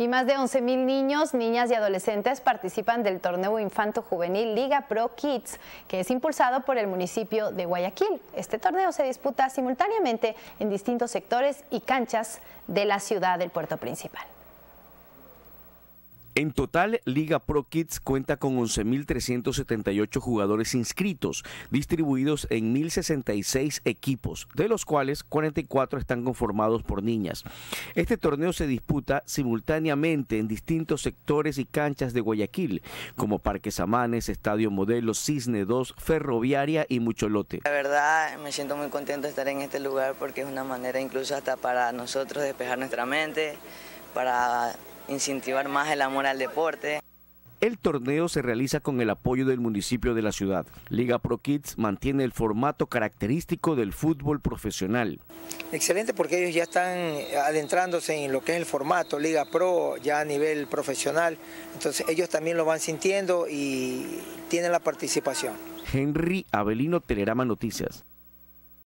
Y más de 11.000 niños, niñas y adolescentes participan del torneo Infanto Juvenil Liga Pro Kids, que es impulsado por el municipio de Guayaquil. Este torneo se disputa simultáneamente en distintos sectores y canchas de la ciudad del puerto principal. En total, Liga Pro Kids cuenta con 11.378 jugadores inscritos, distribuidos en 1.066 equipos, de los cuales 44 están conformados por niñas. Este torneo se disputa simultáneamente en distintos sectores y canchas de Guayaquil, como Parque Samanes, Estadio Modelo, Cisne 2, Ferroviaria y Mucholote. La verdad, me siento muy contento de estar en este lugar porque es una manera incluso hasta para nosotros despejar nuestra mente, para incentivar más el amor al deporte. El torneo se realiza con el apoyo del municipio de la ciudad. Liga Pro Kids mantiene el formato característico del fútbol profesional. Excelente porque ellos ya están adentrándose en lo que es el formato Liga Pro ya a nivel profesional. Entonces ellos también lo van sintiendo y tienen la participación. Henry Avelino, Telerama Noticias.